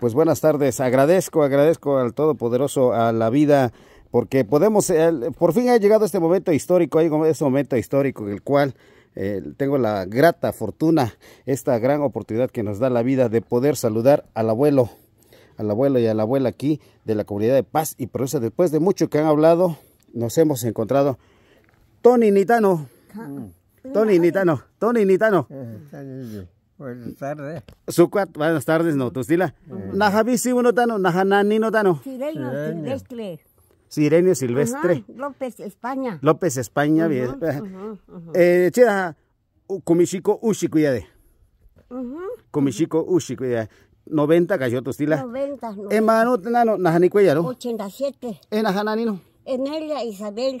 Pues buenas tardes. Agradezco, agradezco al Todopoderoso, a la vida, porque podemos, por fin ha llegado este momento histórico, este momento histórico en el cual tengo la grata fortuna, esta gran oportunidad que nos da la vida de poder saludar al abuelo, al abuelo y a la abuela aquí de la comunidad de paz y progreso. Después de mucho que han hablado, nos hemos encontrado. Tony Nitano. Ah. Tony Nitano. Tony Nitano. Eh, Buenas tardes. Sukat, buenas tardes, no, Tostila. Eh. Naja si uno tano, najanani no tano. Sirenio silvestre. Sirenio silvestre. López España. López España, bien. Eh, chida, comichico ushi cuidade. Comichico 90 cayó Tostila. 90, 90. Hermano, tano, najani 87. En najanani no. Eh, Enelia Isabel.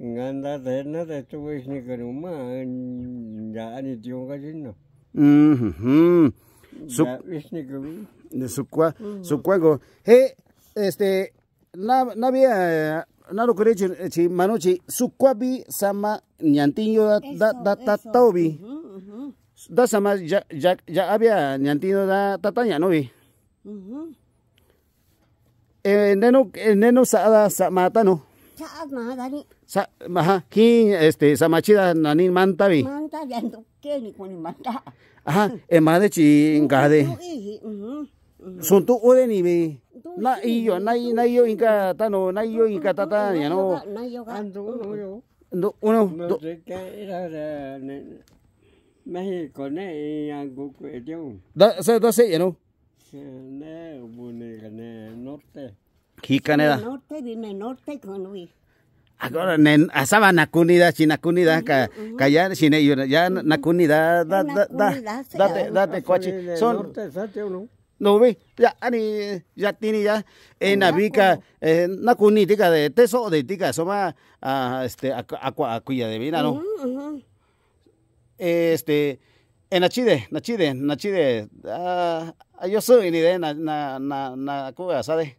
nganda de tu ni keruma ya mm-hmm. ni mhm su ni su cual su este na na via na lo chi manochi su sama da da ta mm-hmm. eh, eh, da ya ya ya había ñantiño da no vi mhm neno neno sa mata no Sa, ajá, quién este, samachida vi mantavi. Mantavi, no qué ni con manta. Ajá, de chinga de Son tu ode ni vi. Na yo na y na yo inca tano, na yo inca tata, ya no. Ando uno. Ando uno. No sé qué era de México, ne, y algo que yo. Da, se, da se, ya no. ne, bune, ne, norte. Hikaneda. norte, dime norte con Ahora, asaba chinacunida, callar, ya da, da, da, date, date, coche. Son. No ve, ya, ani, ya tiene ya, en abica, eh, de teso de tica, este, aqua, de vina, ¿no? Este, en Nachide, Nachide, ah, yo soy ni de na, na, na, na, ¿sabe?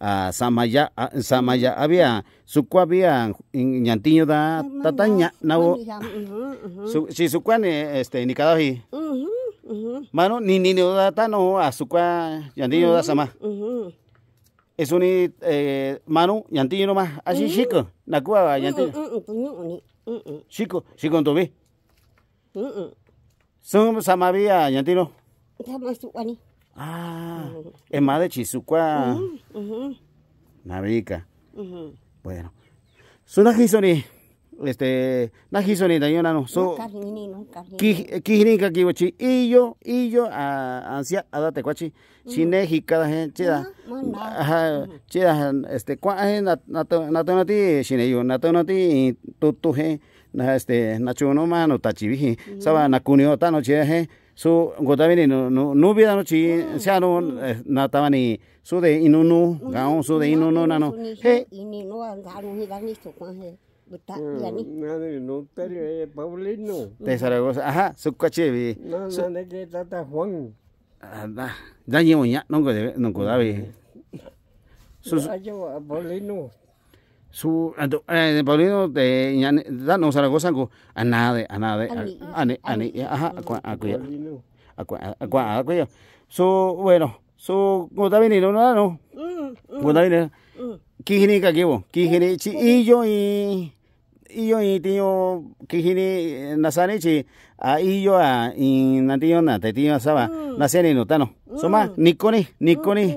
a samaya samaya había su había ñantiño da ah, tataña Nao si su ni este mano ni ni da tano a su cua da sama es un eh, mano ñantiño más así chico na cua ñantiño pues chico chico tobi son samavia ñantiño Ah, es más de Chizuka. Uh Bueno, Bueno. So, Najisoni. Este, Najisoni, Dayona, no. So, Kijirinka, Kiwachi. Y yo, y yo, ansia, adate, cuachi. Sineji, cada gente, chida. Ajá, chida, este, cuaje, eh, natonati, ti, natonati, tutuje, este, no no tachiviji. Saba, Nakuniotano tano, chida, su godavini no no ah, no no chi eh, no na no, su de su de inunu no he no ni ga ni ¿No? ¿No mm. no Paulino ajá no no de que tata Juan ya no go de no no, su eh, Paulino de nada de anade anade a ane ajá su bueno su go da nada no mm, mm. goda mm. Kihini qué llevo chi iyo y yo y tío kijini eh, nasane chi a y a y natillo na te tío saba nasene no tano soma nikoni nikoni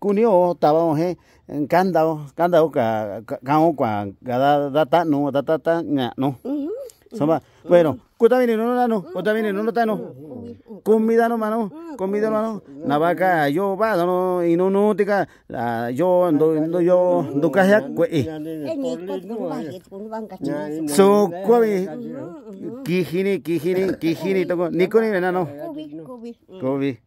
kunio taba he kandao kandao ka kao kwa gada data no data ta nya no mm-hmm. soba bueno mm-hmm. kutamine no no no kutamine no no ta mm-hmm. no comida no mano comida no navaca yo va no y no no tika yo do yo ndo kaja kwe so kwabi kihini kihini kihini to nikoni na no kobi kobi